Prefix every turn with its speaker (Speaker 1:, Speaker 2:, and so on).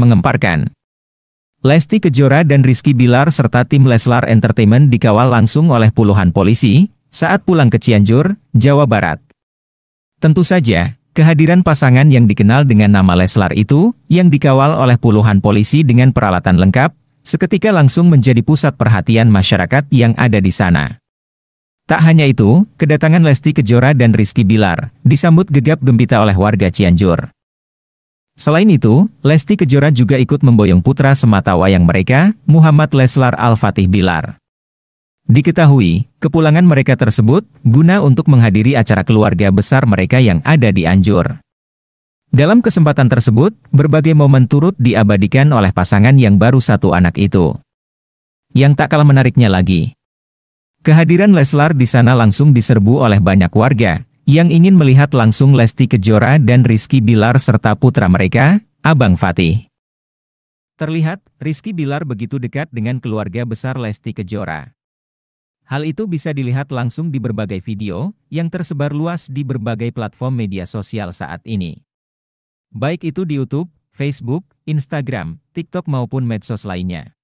Speaker 1: mengemparkan. Lesti Kejora dan Rizky Bilar serta tim Leslar Entertainment dikawal langsung oleh puluhan polisi saat pulang ke Cianjur, Jawa Barat. Tentu saja, kehadiran pasangan yang dikenal dengan nama Leslar itu, yang dikawal oleh puluhan polisi dengan peralatan lengkap, seketika langsung menjadi pusat perhatian masyarakat yang ada di sana. Tak hanya itu, kedatangan Lesti Kejora dan Rizky Bilar disambut gegap gempita oleh warga Cianjur. Selain itu, Lesti Kejora juga ikut memboyong putra semata wayang mereka, Muhammad Leslar Al-Fatih Bilar. Diketahui, kepulangan mereka tersebut guna untuk menghadiri acara keluarga besar mereka yang ada di Anjur. Dalam kesempatan tersebut, berbagai momen turut diabadikan oleh pasangan yang baru satu anak itu. Yang tak kalah menariknya lagi, Kehadiran Leslar di sana langsung diserbu oleh banyak warga, yang ingin melihat langsung Lesti Kejora dan Rizky Bilar serta putra mereka, Abang Fatih. Terlihat, Rizky Bilar begitu dekat dengan keluarga besar Lesti Kejora. Hal itu bisa dilihat langsung di berbagai video, yang tersebar luas di berbagai platform media sosial saat ini. Baik itu di YouTube, Facebook, Instagram, TikTok maupun medsos lainnya.